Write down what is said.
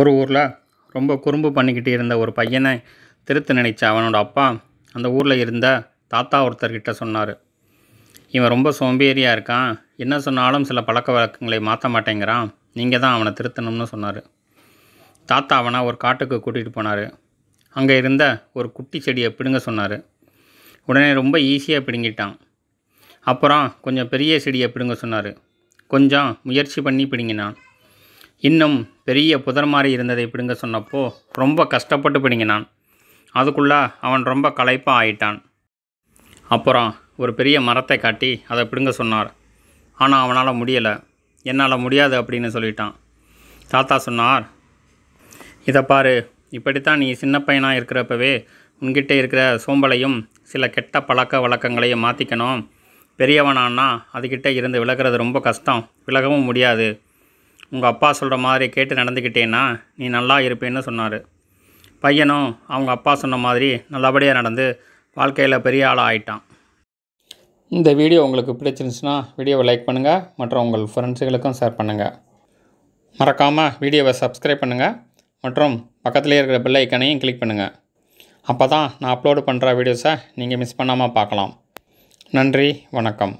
ஒரு ஊரில் ரொம்ப குறும்பு பண்ணிக்கிட்டு இருந்த ஒரு பையனை திருத்து நினைச்ச அவனோட அப்பா அந்த ஊரில் இருந்த தாத்தா ஒருத்தர்கிட்ட சொன்னார் இவன் ரொம்ப சோம்பேறியாக இருக்கான் என்ன சொன்னாலும் சில பழக்க வழக்கங்களை மாற்ற மாட்டேங்கிறான் நீங்கள் தான் அவனை திருத்தணும்னு சொன்னார் தாத்தா அவனை ஒரு காட்டுக்கு கூட்டிகிட்டு போனார் அங்கே இருந்த ஒரு குட்டி செடியை பிடுங்க சொன்னார் உடனே ரொம்ப ஈஸியாக பிடுங்கிட்டான் அப்புறம் கொஞ்சம் பெரிய செடியை பிடுங்க சொன்னார் கொஞ்சம் முயற்சி பண்ணி பிடுங்கினான் இன்னும் பெரிய புதர் மாதிரி இருந்ததை பிடுங்க சொன்னப்போ ரொம்ப கஷ்டப்பட்டு பிடுங்கினான் அதுக்குள்ளே அவன் ரொம்ப களைப்பாக ஆயிட்டான் அப்புறம் ஒரு பெரிய மரத்தை காட்டி அதை பிடுங்க சொன்னார் ஆனால் அவனால் முடியலை என்னால் முடியாது அப்படின்னு சொல்லிட்டான் தாத்தா சொன்னார் இதை பாரு இப்படித்தான் நீ சின்ன பையனாக இருக்கிறப்பவே உன்கிட்ட இருக்கிற சோம்பலையும் சில கெட்ட பழக்க வழக்கங்களையும் மாற்றிக்கணும் பெரியவனான்னா அதுக்கிட்ட இருந்து விலகிறது ரொம்ப கஷ்டம் விலகவும் முடியாது உங்கள் அப்பா சொல்கிற மாதிரி கேட்டு நடந்துக்கிட்டேன்னா நீ நல்லா இருப்பேன்னு சொன்னார் பையனும் அவங்க அப்பா சொன்ன மாதிரி நல்லபடியாக நடந்து வாழ்க்கையில் பெரிய ஆளாக ஆயிட்டான் இந்த வீடியோ உங்களுக்கு பிடிச்சிருந்துச்சுன்னா வீடியோவை லைக் பண்ணுங்கள் மற்றும் உங்கள் ஃப்ரெண்ட்ஸுகளுக்கும் ஷேர் பண்ணுங்கள் மறக்காமல் வீடியோவை சப்ஸ்கிரைப் பண்ணுங்கள் மற்றும் பக்கத்துலேயே இருக்கிற பெல் ஐக்கனையும் கிளிக் பண்ணுங்கள் அப்போ தான் நான் அப்லோடு பண்ணுற வீடியோஸை நீங்கள் மிஸ் பண்ணாமல் பார்க்கலாம் நன்றி வணக்கம்